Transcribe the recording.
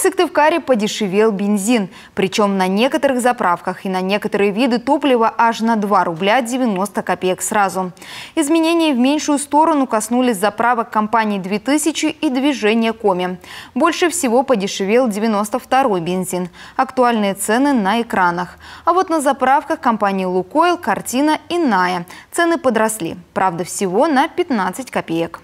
В Сыктывкаре подешевел бензин. Причем на некоторых заправках и на некоторые виды топлива аж на 2 рубля 90 копеек сразу. Изменения в меньшую сторону коснулись заправок компаний 2000 и движения Коми. Больше всего подешевел 92-й бензин. Актуальные цены на экранах. А вот на заправках компании «Лукойл», «Картина» иная. цены подросли. Правда, всего на 15 копеек.